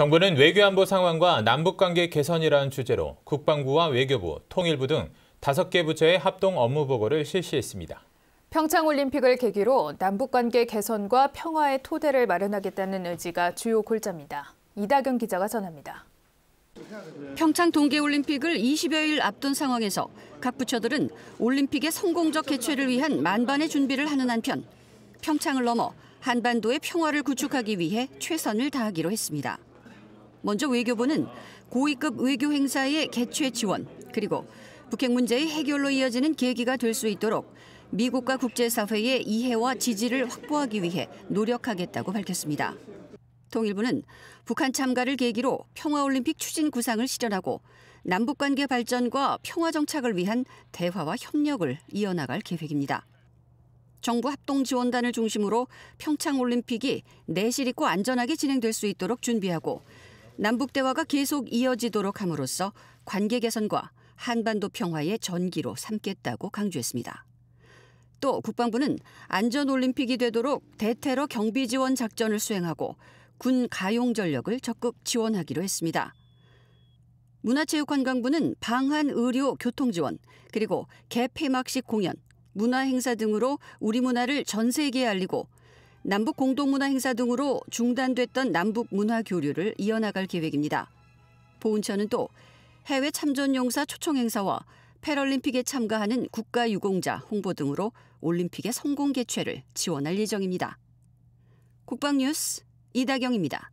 정부는 외교안보 상황과 남북관계 개선이라는 주제로 국방부와 외교부, 통일부 등 5개 부처의 합동 업무 보고를 실시했습니다. 평창올림픽을 계기로 남북관계 개선과 평화의 토대를 마련하겠다는 의지가 주요 골자입니다. 이다경 기자가 전합니다. 평창 동계올림픽을 20여일 앞둔 상황에서 각 부처들은 올림픽의 성공적 개최를 위한 만반의 준비를 하는 한편 평창을 넘어 한반도의 평화를 구축하기 위해 최선을 다하기로 했습니다. 먼저 외교부는 고위급 외교 행사의 개최 지원 그리고 북핵 문제의 해결로 이어지는 계기가 될 수 있도록 미국과 국제사회의 이해와 지지를 확보하기 위해 노력하겠다고 밝혔습니다. 통일부는 북한 참가를 계기로 평화올림픽 추진 구상을 실현하고 남북관계 발전과 평화 정착을 위한 대화와 협력을 이어나갈 계획입니다. 정부 합동지원단을 중심으로 평창올림픽이 내실 있고 안전하게 진행될 수 있도록 준비하고 남북 대화가 계속 이어지도록 함으로써 관계 개선과 한반도 평화의 전기로 삼겠다고 강조했습니다. 또 국방부는 안전올림픽이 되도록 대테러 경비 지원 작전을 수행하고 군 가용 전력을 적극 지원하기로 했습니다. 문화체육관광부는 방한 의료 교통 지원 그리고 개폐막식 공연 문화 행사 등으로 우리 문화를 전 세계에 알리고 남북 공동문화 행사 등으로 중단됐던 남북 문화 교류를 이어나갈 계획입니다. 보훈처는 또 해외 참전용사 초청 행사와 패럴림픽에 참가하는 국가 유공자 홍보 등으로 올림픽의 성공 개최를 지원할 예정입니다. 국방뉴스 이다경입니다.